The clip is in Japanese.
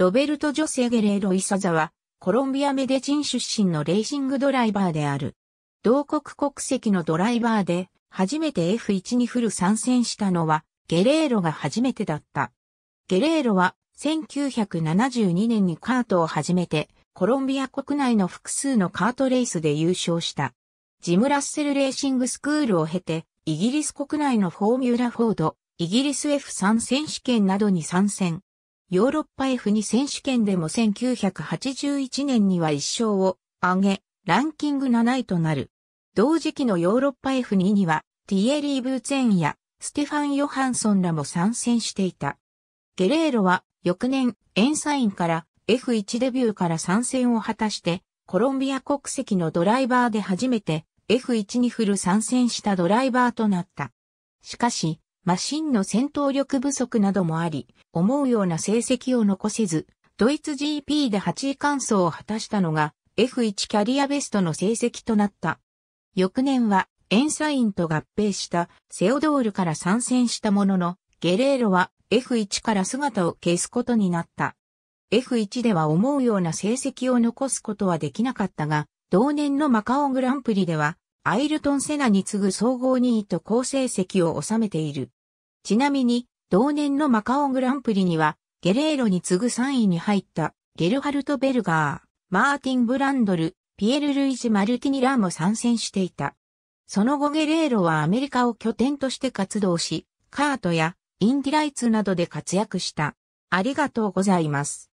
ロベルト・ジョセ・ゲレーロ・イサザは、コロンビア・メデジン出身のレーシングドライバーである。同国国籍のドライバーで、初めて F1 にフル参戦したのは、ゲレーロが初めてだった。ゲレーロは、1972年にカートを始めて、コロンビア国内の複数のカートレースで優勝した。ジム・ラッセル・レーシングスクールを経て、イギリス国内のフォーミュラ・フォード、イギリス F3 選手権などに参戦。ヨーロッパ F2 選手権でも1981年には1勝を挙げ、ランキング7位となる。同時期のヨーロッパ F2 には、ティエリー・ブーツェンやステファン・ヨハンソンらも参戦していた。ゲレーロは、翌年、エンサインから F1 デビューから参戦を果たして、コロンビア国籍のドライバーで初めて F1 にフル参戦したドライバーとなった。しかし、マシンの戦闘力不足などもあり、思うような成績を残せず、ドイツ GP で8位完走を果たしたのが F1 キャリアベストの成績となった。翌年はエンサインと合併したセオドールから参戦したものの、ゲレーロは F1 から姿を消すことになった。F1 では思うような成績を残すことはできなかったが、同年のマカオグランプリではアイルトン・セナに次ぐ総合2位と好成績を収めている。ちなみに、同年のマカオグランプリには、ゲレーロに次ぐ3位に入ったゲルハルト・ベルガー、マーティン・ブランドル、ピエル・ルイジ・マルティニラーも参戦していた。その後ゲレーロはアメリカを拠点として活動し、カートやインディライツなどで活躍した。ありがとうございます。